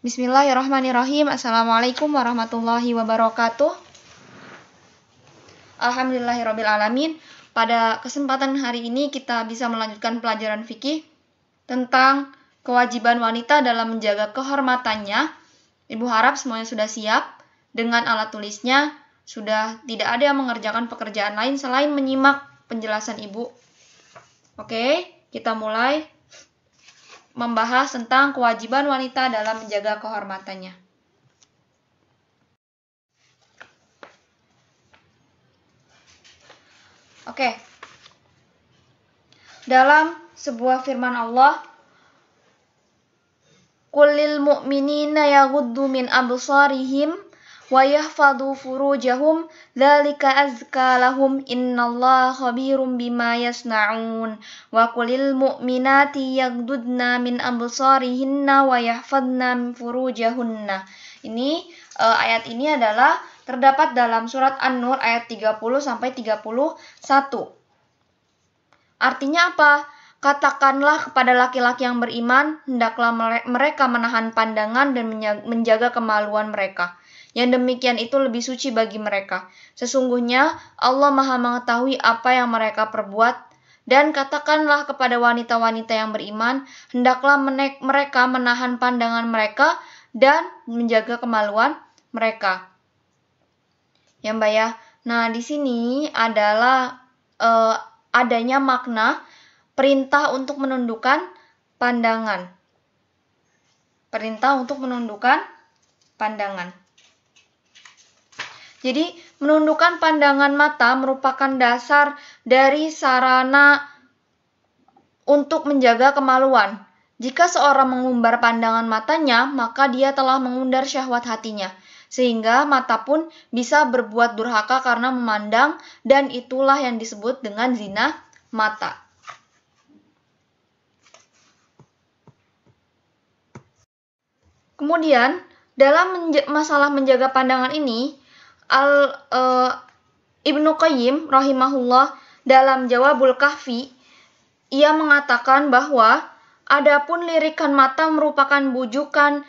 Bismillahirrahmanirrahim. Assalamualaikum warahmatullahi wabarakatuh. Alhamdulillahirabbil alamin. Pada kesempatan hari ini kita bisa melanjutkan pelajaran fikih tentang kewajiban wanita dalam menjaga kehormatannya. Ibu harap semuanya sudah siap dengan alat tulisnya. Sudah tidak ada yang mengerjakan pekerjaan lain selain menyimak penjelasan Ibu. Oke, kita mulai membahas tentang kewajiban wanita dalam menjaga kehormatannya. Oke. Dalam sebuah firman Allah, "Kulil mu'minina yaghuddu min absarihim wa yahfadhu furujahum dzalika azka lahum innallaha khabirum bima yasnaun wa qulil mu'minati yaghdudna min absarihinna wa yahfadna furujahunna ini uh, ayat ini adalah terdapat dalam surat An-Nur ayat 30 sampai 31 artinya apa Katakanlah kepada laki-laki yang beriman, hendaklah mereka menahan pandangan dan menjaga kemaluan mereka yang demikian itu lebih suci bagi mereka. Sesungguhnya Allah Maha Mengetahui apa yang mereka perbuat. Dan katakanlah kepada wanita-wanita yang beriman, hendaklah mereka menahan pandangan mereka dan menjaga kemaluan mereka. Ya Mbak ya. Nah, di sini adalah eh, adanya makna perintah untuk menundukkan pandangan. Perintah untuk menundukkan pandangan. Jadi, menundukkan pandangan mata merupakan dasar dari sarana untuk menjaga kemaluan. Jika seorang mengumbar pandangan matanya, maka dia telah mengundar syahwat hatinya, sehingga mata pun bisa berbuat durhaka karena memandang, dan itulah yang disebut dengan zina mata. Kemudian, dalam menja masalah menjaga pandangan ini, Al uh, Ibnu Qayyim rahimahullah dalam Jawabul Kahfi ia mengatakan bahwa adapun lirikan mata merupakan bujukan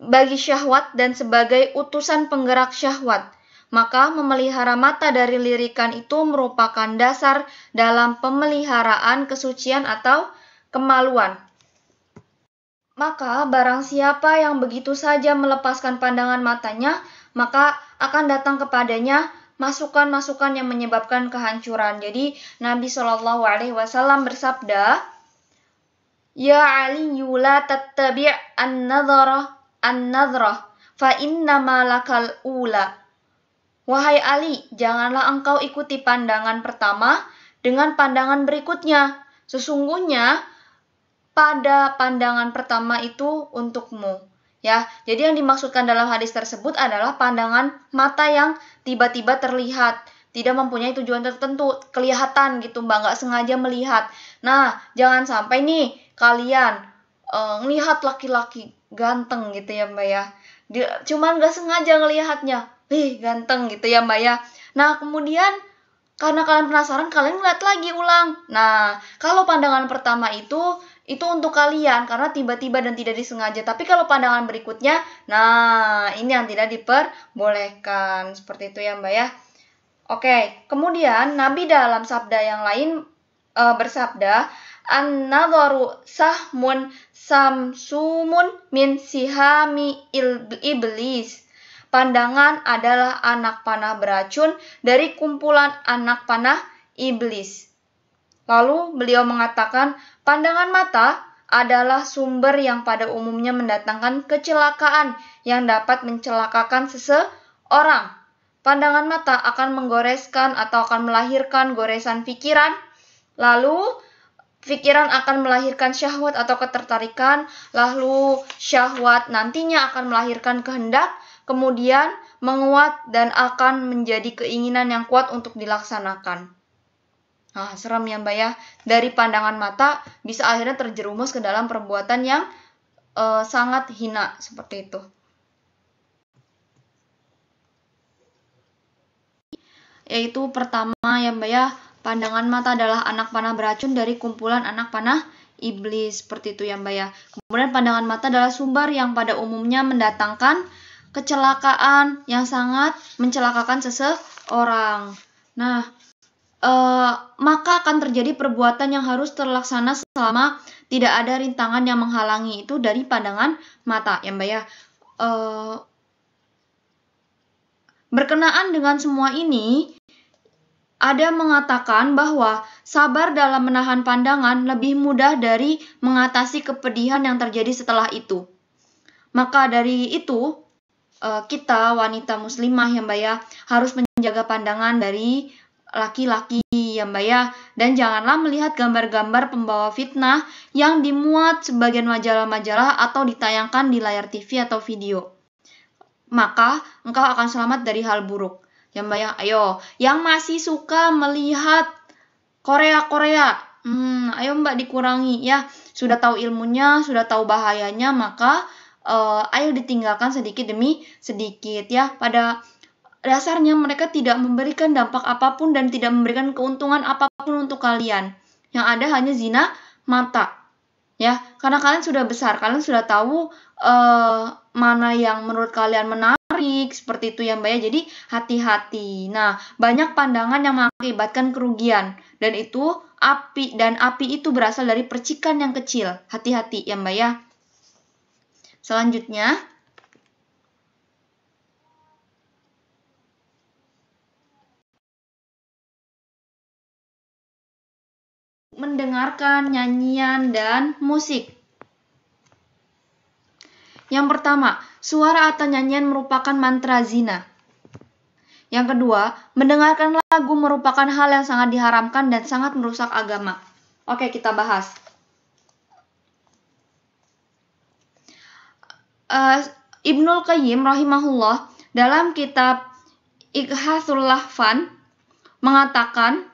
bagi syahwat dan sebagai utusan penggerak syahwat. Maka memelihara mata dari lirikan itu merupakan dasar dalam pemeliharaan kesucian atau kemaluan. Maka barang siapa yang begitu saja melepaskan pandangan matanya, maka akan datang kepadanya masukan-masukan yang menyebabkan kehancuran. Jadi Nabi Shallallahu Alaihi Wasallam bersabda, Ya Ali yula tattabi' an-nadhara an-nadhra fa inna malakal ula. Wahai Ali, janganlah engkau ikuti pandangan pertama dengan pandangan berikutnya. Sesungguhnya pada pandangan pertama itu untukmu. Ya, jadi yang dimaksudkan dalam hadis tersebut adalah pandangan mata yang tiba-tiba terlihat, tidak mempunyai tujuan tertentu, kelihatan gitu Mbak, nggak sengaja melihat. Nah, jangan sampai nih kalian melihat eh, uh, laki-laki ganteng gitu ya Mbak ya. Dia, cuman nggak sengaja ngelihatnya, ih ganteng gitu ya Mbak ya. Nah, kemudian karena kalian penasaran, kalian lihat lagi ulang. Nah, kalau pandangan pertama itu itu untuk kalian karena tiba-tiba dan tidak disengaja. Tapi kalau pandangan berikutnya, nah ini yang tidak diperbolehkan. Seperti itu ya Mbak ya. Oke, kemudian Nabi dalam sabda yang lain e, bersabda, An-nadharu sahmun samsumun min sihami iblis. Pandangan adalah anak panah beracun dari kumpulan anak panah iblis. Lalu beliau mengatakan, pandangan mata adalah sumber yang pada umumnya mendatangkan kecelakaan yang dapat mencelakakan seseorang. Pandangan mata akan menggoreskan atau akan melahirkan goresan pikiran. Lalu pikiran akan melahirkan syahwat atau ketertarikan, lalu syahwat nantinya akan melahirkan kehendak, kemudian menguat dan akan menjadi keinginan yang kuat untuk dilaksanakan. Nah, serem ya Mbak ya. Dari pandangan mata bisa akhirnya terjerumus ke dalam perbuatan yang e, sangat hina seperti itu. Yaitu pertama ya Mbak ya, pandangan mata adalah anak panah beracun dari kumpulan anak panah iblis seperti itu ya Mbak ya. Kemudian pandangan mata adalah sumber yang pada umumnya mendatangkan kecelakaan yang sangat mencelakakan seseorang. Nah, Eh, maka akan terjadi perbuatan yang harus terlaksana selama tidak ada rintangan yang menghalangi itu dari pandangan mata ya mbak ya uh, berkenaan dengan semua ini ada mengatakan bahwa sabar dalam menahan pandangan lebih mudah dari mengatasi kepedihan yang terjadi setelah itu. Maka dari itu, eh, kita wanita muslimah yang bayar harus menjaga pandangan dari laki-laki ya mbak ya dan janganlah melihat gambar-gambar pembawa fitnah yang dimuat sebagian majalah-majalah atau ditayangkan di layar TV atau video maka engkau akan selamat dari hal buruk ya mbak ya ayo yang masih suka melihat Korea-Korea hmm, ayo mbak dikurangi ya sudah tahu ilmunya sudah tahu bahayanya maka uh, ayo ditinggalkan sedikit demi sedikit ya pada dasarnya mereka tidak memberikan dampak apapun dan tidak memberikan keuntungan apapun untuk kalian. Yang ada hanya zina mata. Ya, karena kalian sudah besar, kalian sudah tahu uh, mana yang menurut kalian menarik, seperti itu ya Mbak ya. Jadi hati-hati. Nah, banyak pandangan yang mengakibatkan kerugian dan itu api dan api itu berasal dari percikan yang kecil. Hati-hati ya Mbak ya. Selanjutnya, mendengarkan nyanyian dan musik. Yang pertama, suara atau nyanyian merupakan mantra zina. Yang kedua, mendengarkan lagu merupakan hal yang sangat diharamkan dan sangat merusak agama. Oke, kita bahas. Uh, Ibnul Qayyim rahimahullah dalam kitab Ikhathul Lahfan mengatakan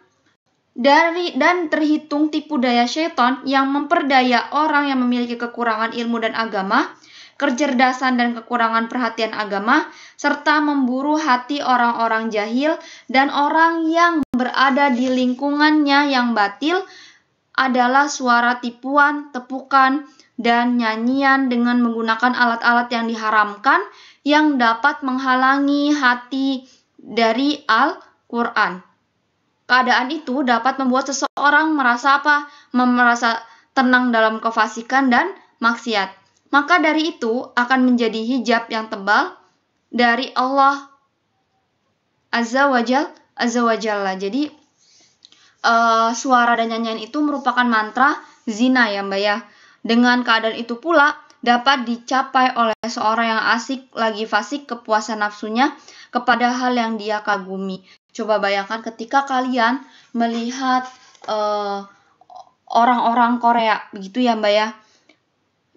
dari dan terhitung tipu daya setan yang memperdaya orang yang memiliki kekurangan ilmu dan agama, kecerdasan dan kekurangan perhatian agama, serta memburu hati orang-orang jahil dan orang yang berada di lingkungannya yang batil adalah suara tipuan, tepukan, dan nyanyian dengan menggunakan alat-alat yang diharamkan yang dapat menghalangi hati dari Al-Quran. Keadaan itu dapat membuat seseorang merasa apa? Merasa tenang dalam kefasikan dan maksiat. Maka dari itu akan menjadi hijab yang tebal dari Allah Azza wa Jal, Azza wa Jalla. Jadi uh, suara dan nyanyian itu merupakan mantra zina ya Mbak ya. Dengan keadaan itu pula dapat dicapai oleh seorang yang asik lagi fasik kepuasan nafsunya kepada hal yang dia kagumi. Coba bayangkan ketika kalian melihat eh, orang-orang uh, Korea begitu ya Mbak ya.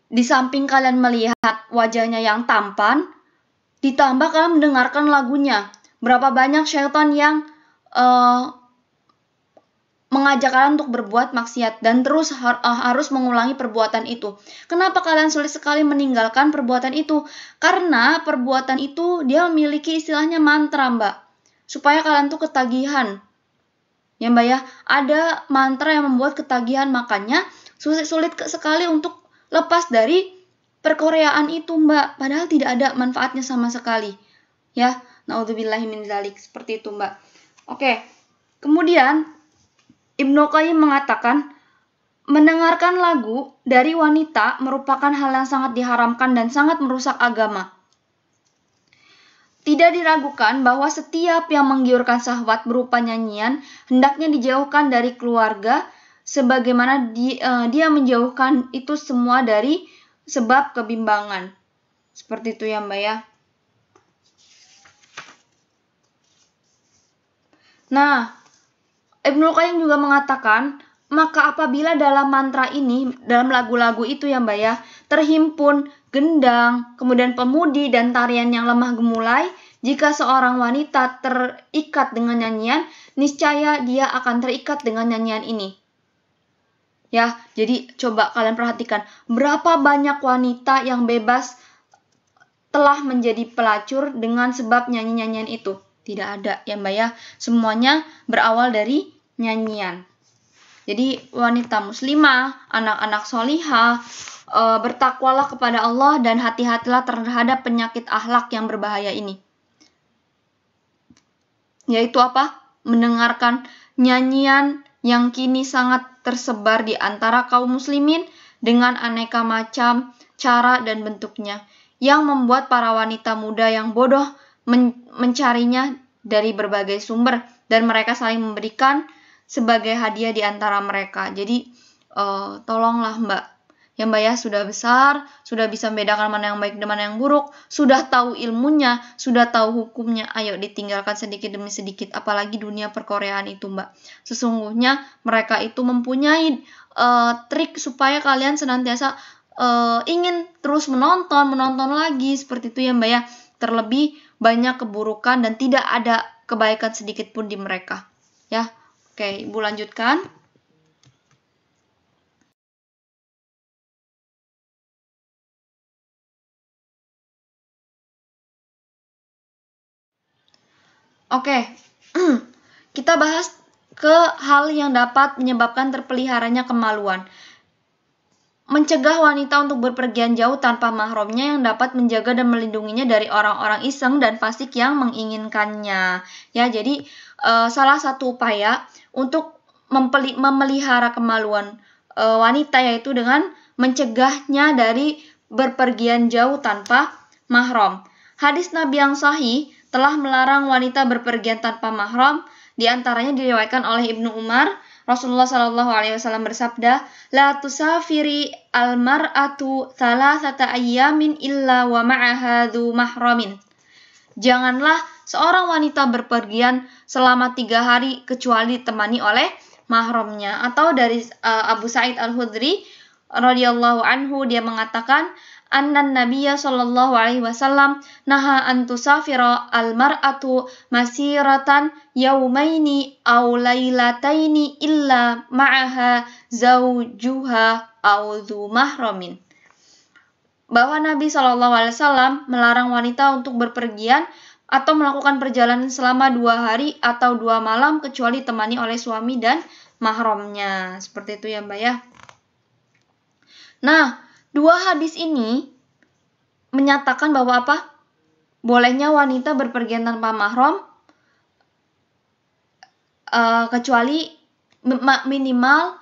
Di samping kalian melihat wajahnya yang tampan, ditambah kalian mendengarkan lagunya. Berapa banyak Shelton yang uh, mengajak kalian untuk berbuat maksiat dan terus har eh, harus mengulangi perbuatan itu. Kenapa kalian sulit sekali meninggalkan perbuatan itu? Karena perbuatan itu dia memiliki istilahnya mantra, Mbak supaya kalian tuh ketagihan. Ya Mbak ya, ada mantra yang membuat ketagihan makanya sulit, sulit sekali untuk lepas dari perkoreaan itu Mbak. Padahal tidak ada manfaatnya sama sekali. Ya, naudzubillahiminzalik seperti itu Mbak. Oke, kemudian Ibnu Qayyim mengatakan, mendengarkan lagu dari wanita merupakan hal yang sangat diharamkan dan sangat merusak agama. Tidak diragukan bahwa setiap yang menggiurkan sahwat berupa nyanyian hendaknya dijauhkan dari keluarga sebagaimana di, uh, dia menjauhkan itu semua dari sebab kebimbangan. Seperti itu ya Mbak ya. Nah, Ibnu Qayyim juga mengatakan, maka apabila dalam mantra ini, dalam lagu-lagu itu ya Mbak ya, terhimpun, gendang, kemudian pemudi dan tarian yang lemah gemulai, jika seorang wanita terikat dengan nyanyian, niscaya dia akan terikat dengan nyanyian ini. Ya, jadi coba kalian perhatikan, berapa banyak wanita yang bebas telah menjadi pelacur dengan sebab nyanyi-nyanyian itu? Tidak ada ya mbak ya, semuanya berawal dari nyanyian. Jadi wanita muslimah, anak-anak solihah, e, bertakwalah kepada Allah dan hati-hatilah terhadap penyakit ahlak yang berbahaya ini. Yaitu apa? Mendengarkan nyanyian yang kini sangat tersebar di antara kaum muslimin dengan aneka macam cara dan bentuknya yang membuat para wanita muda yang bodoh men mencarinya dari berbagai sumber dan mereka saling memberikan sebagai hadiah di antara mereka. Jadi uh, tolonglah Mbak, ya Mbak ya sudah besar, sudah bisa membedakan mana yang baik dan mana yang buruk, sudah tahu ilmunya, sudah tahu hukumnya. Ayo ditinggalkan sedikit demi sedikit, apalagi dunia perkoreaan itu Mbak. Sesungguhnya mereka itu mempunyai uh, trik supaya kalian senantiasa uh, ingin terus menonton, menonton lagi seperti itu ya Mbak ya. Terlebih banyak keburukan dan tidak ada kebaikan sedikit pun di mereka. Ya, Oke, Ibu lanjutkan. Oke, kita bahas ke hal yang dapat menyebabkan terpeliharanya kemaluan mencegah wanita untuk berpergian jauh tanpa mahramnya yang dapat menjaga dan melindunginya dari orang-orang iseng dan fasik yang menginginkannya. Ya, jadi e, salah satu upaya untuk mempeli, memelihara kemaluan e, wanita yaitu dengan mencegahnya dari berpergian jauh tanpa mahram. Hadis Nabi yang sahih telah melarang wanita berpergian tanpa mahram, diantaranya antaranya diriwayatkan oleh Ibnu Umar Rasulullah Shallallahu Alaihi Wasallam bersabda, "La tusafiri almar'atu thalathata ayamin illa wa ma'ahadu mahramin." Janganlah seorang wanita berpergian selama tiga hari kecuali ditemani oleh mahramnya. Atau dari uh, Abu Said Al Hudri radhiyallahu anhu dia mengatakan anna nabiyya sallallahu alaihi wasallam naha an tusafira al mar'atu masiratan Yawmaini aw lailataini illa ma'aha zawjuha aw dhu mahramin bahwa Nabi Shallallahu Alaihi Wasallam melarang wanita untuk berpergian atau melakukan perjalanan selama dua hari atau dua malam kecuali temani oleh suami dan mahramnya. Seperti itu ya Mbak ya. Nah, Dua hadis ini menyatakan bahwa apa? Bolehnya wanita berpergian tanpa mahram uh, kecuali minimal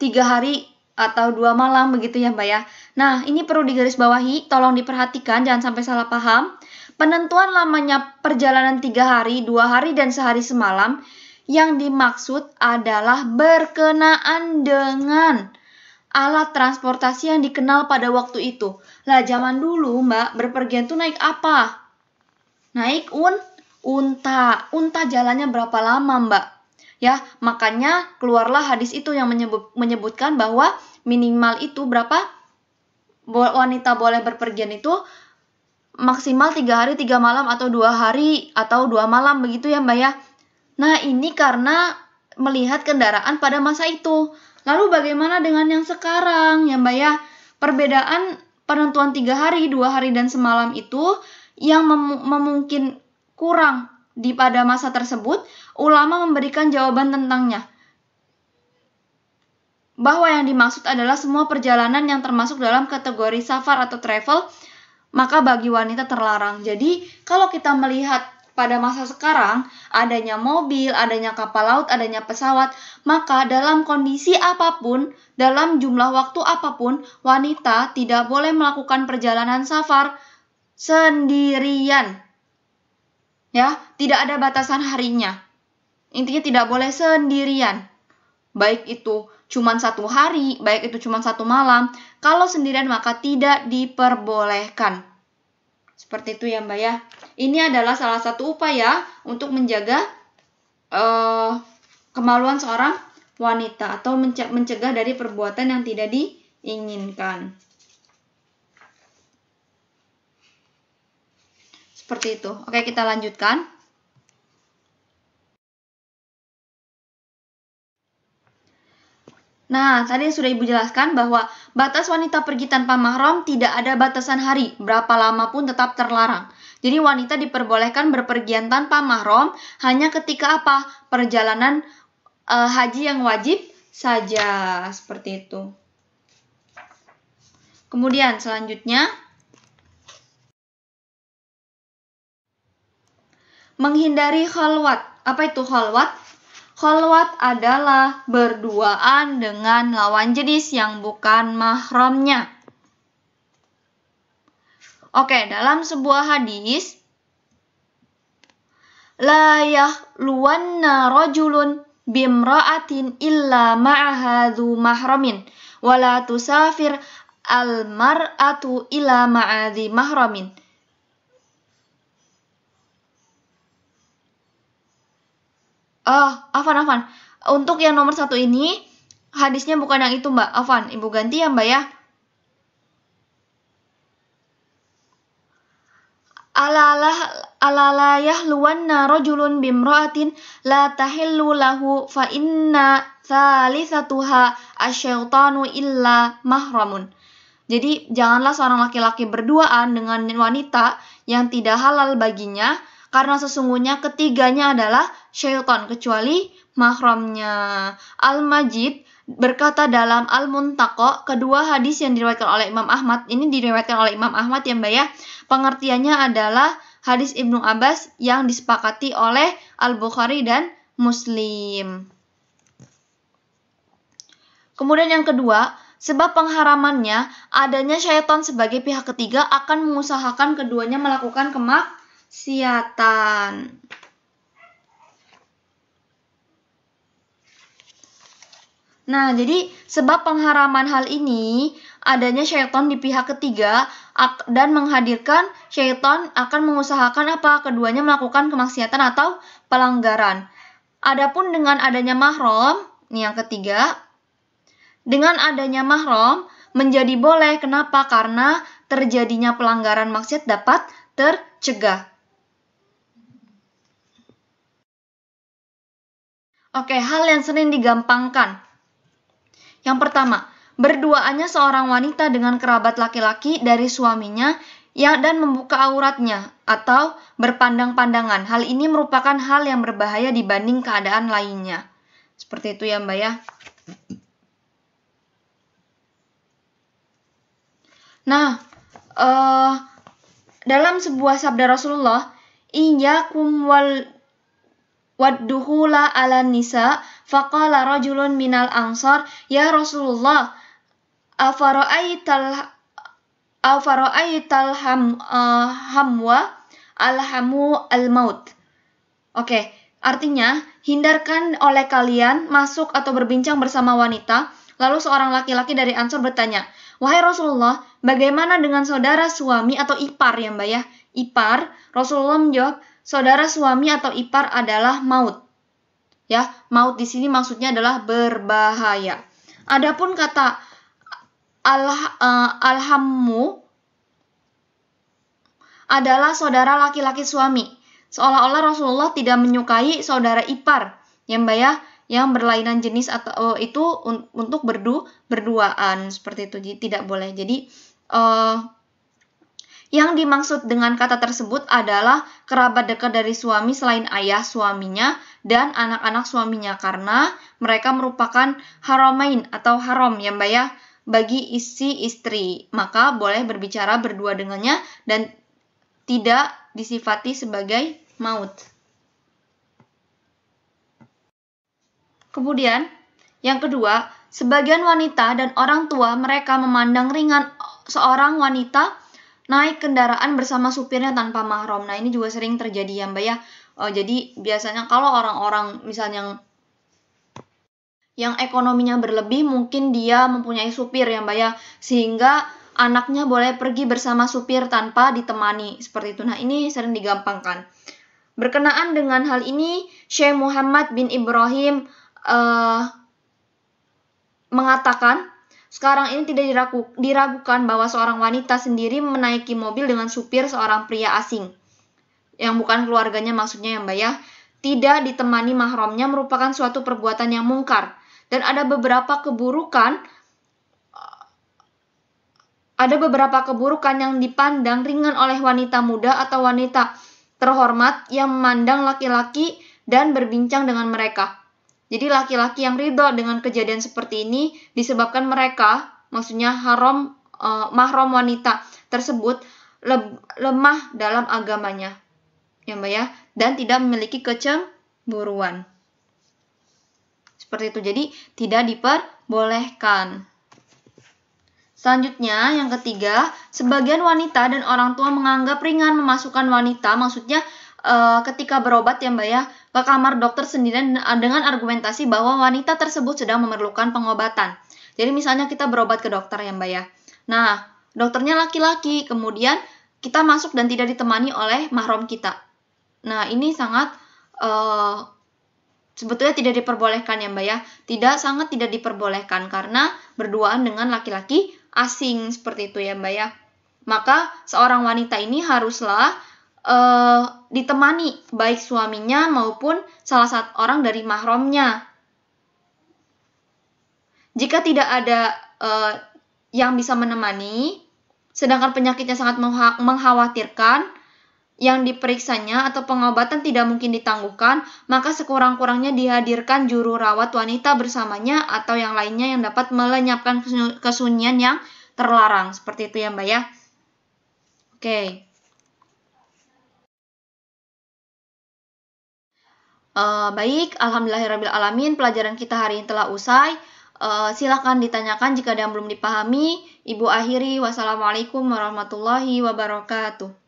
tiga hari atau dua malam begitu ya Mbak ya. Nah, ini perlu digarisbawahi, tolong diperhatikan, jangan sampai salah paham. Penentuan lamanya perjalanan tiga hari, dua hari, dan sehari semalam yang dimaksud adalah berkenaan dengan alat transportasi yang dikenal pada waktu itu. Lah zaman dulu mbak berpergian tuh naik apa? Naik un, unta. Unta jalannya berapa lama mbak? Ya, makanya keluarlah hadis itu yang menyebut, menyebutkan bahwa minimal itu berapa wanita boleh berpergian itu maksimal tiga hari tiga malam atau dua hari atau dua malam begitu ya mbak ya. Nah ini karena melihat kendaraan pada masa itu. Lalu bagaimana dengan yang sekarang ya Mbak ya? Perbedaan penentuan tiga hari, dua hari dan semalam itu yang mem memungkin kurang di pada masa tersebut, ulama memberikan jawaban tentangnya. Bahwa yang dimaksud adalah semua perjalanan yang termasuk dalam kategori safar atau travel, maka bagi wanita terlarang. Jadi, kalau kita melihat pada masa sekarang, adanya mobil, adanya kapal laut, adanya pesawat, maka dalam kondisi apapun, dalam jumlah waktu apapun, wanita tidak boleh melakukan perjalanan safar sendirian. Ya, tidak ada batasan harinya. Intinya tidak boleh sendirian. Baik itu cuma satu hari, baik itu cuma satu malam. Kalau sendirian maka tidak diperbolehkan. Seperti itu ya Mbak ya. Ini adalah salah satu upaya untuk menjaga uh, kemaluan seorang wanita atau mencegah dari perbuatan yang tidak diinginkan. Seperti itu. Oke, kita lanjutkan. Nah, tadi yang sudah Ibu jelaskan bahwa batas wanita pergi tanpa mahram tidak ada batasan hari, berapa lama pun tetap terlarang. Jadi wanita diperbolehkan berpergian tanpa mahram hanya ketika apa? Perjalanan e, haji yang wajib saja, seperti itu. Kemudian selanjutnya menghindari khalwat. Apa itu khalwat? Kholwat adalah berduaan dengan lawan jenis yang bukan mahramnya. Oke, dalam sebuah hadis la yahluwanna rajulun bimra'atin illa ma'aha dhu mahramin wala tusafir al mar'atu ila ma'adhi mahramin. Oh, Afan, Afan. Untuk yang nomor satu ini, hadisnya bukan yang itu, Mbak. Afan, Ibu ganti ya, Mbak ya. alalah alalayah luwanna rajulun bimra'atin la tahillu lahu fa inna thalithatuha asyaitanu illa mahramun. Jadi janganlah seorang laki-laki berduaan dengan wanita yang tidak halal baginya karena sesungguhnya ketiganya adalah syaitan kecuali mahramnya. Al-Majid berkata dalam Al-Muntaqo, kedua hadis yang diriwayatkan oleh Imam Ahmad, ini diriwayatkan oleh Imam Ahmad ya Mbak ya, pengertiannya adalah hadis Ibnu Abbas yang disepakati oleh Al-Bukhari dan Muslim. Kemudian yang kedua, sebab pengharamannya adanya syaitan sebagai pihak ketiga akan mengusahakan keduanya melakukan kemak siatan. Nah, jadi sebab pengharaman hal ini adanya syaitan di pihak ketiga dan menghadirkan syaitan akan mengusahakan apa keduanya melakukan kemaksiatan atau pelanggaran. Adapun dengan adanya mahram, ini yang ketiga, dengan adanya mahram menjadi boleh. Kenapa? Karena terjadinya pelanggaran maksiat dapat tercegah. Oke, hal yang sering digampangkan. Yang pertama, berduaannya seorang wanita dengan kerabat laki-laki dari suaminya ya dan membuka auratnya atau berpandang-pandangan. Hal ini merupakan hal yang berbahaya dibanding keadaan lainnya. Seperti itu ya, Mbak ya. Nah, uh, dalam sebuah sabda Rasulullah, Iyakum wal wadduhula ala nisa faqala rajulun minal ansar ya Rasulullah afara'aital afara'aital ham, uh, hamwa alhamu almaut oke okay. artinya hindarkan oleh kalian masuk atau berbincang bersama wanita lalu seorang laki-laki dari Ansor bertanya wahai Rasulullah bagaimana dengan saudara suami atau ipar ya mbak ya ipar Rasulullah menjawab saudara suami atau ipar adalah maut. Ya, maut di sini maksudnya adalah berbahaya. Adapun kata alah, uh, eh, alhammu adalah saudara laki-laki suami. Seolah-olah Rasulullah tidak menyukai saudara ipar yang bayah yang berlainan jenis atau uh, itu untuk berdu berduaan seperti itu. tidak boleh. Jadi uh, yang dimaksud dengan kata tersebut adalah kerabat dekat dari suami selain ayah suaminya dan anak-anak suaminya karena mereka merupakan haramain atau haram ya mbak ya bagi isi istri. Maka boleh berbicara berdua dengannya dan tidak disifati sebagai maut. Kemudian, yang kedua, sebagian wanita dan orang tua mereka memandang ringan seorang wanita naik kendaraan bersama supirnya tanpa mahram. Nah, ini juga sering terjadi ya, Mbak ya. Uh, jadi biasanya kalau orang-orang misalnya yang yang ekonominya berlebih mungkin dia mempunyai supir ya mbak ya sehingga anaknya boleh pergi bersama supir tanpa ditemani seperti itu nah ini sering digampangkan berkenaan dengan hal ini Syekh Muhammad bin Ibrahim uh, mengatakan sekarang ini tidak diraku, diragukan bahwa seorang wanita sendiri menaiki mobil dengan supir seorang pria asing. Yang bukan keluarganya maksudnya ya mbak ya. Tidak ditemani mahramnya merupakan suatu perbuatan yang mungkar. Dan ada beberapa keburukan ada beberapa keburukan yang dipandang ringan oleh wanita muda atau wanita terhormat yang memandang laki-laki dan berbincang dengan mereka. Jadi laki-laki yang ridho dengan kejadian seperti ini disebabkan mereka, maksudnya haram eh, mahram wanita tersebut le lemah dalam agamanya. Ya Mbak ya, dan tidak memiliki kecemburuan. Seperti itu. Jadi tidak diperbolehkan. Selanjutnya, yang ketiga, sebagian wanita dan orang tua menganggap ringan memasukkan wanita, maksudnya Eh, ketika berobat ya Mbak ya ke kamar dokter sendirian dengan argumentasi bahwa wanita tersebut sedang memerlukan pengobatan. Jadi misalnya kita berobat ke dokter ya Mbak ya. Nah, dokternya laki-laki, kemudian kita masuk dan tidak ditemani oleh mahram kita. Nah, ini sangat uh, sebetulnya tidak diperbolehkan ya Mbak ya. Tidak sangat tidak diperbolehkan karena berduaan dengan laki-laki asing seperti itu ya Mbak ya. Maka seorang wanita ini haruslah uh, ditemani baik suaminya maupun salah satu orang dari mahramnya. Jika tidak ada uh, yang bisa menemani, sedangkan penyakitnya sangat mengkhawatirkan, yang diperiksanya atau pengobatan tidak mungkin ditangguhkan, maka sekurang-kurangnya dihadirkan juru rawat wanita bersamanya atau yang lainnya yang dapat melenyapkan kesunyian yang terlarang. Seperti itu ya Mbak ya. Oke. Okay. Uh, baik, alamin pelajaran kita hari ini telah usai. Uh, silakan ditanyakan jika ada yang belum dipahami. Ibu akhiri, wassalamualaikum warahmatullahi wabarakatuh.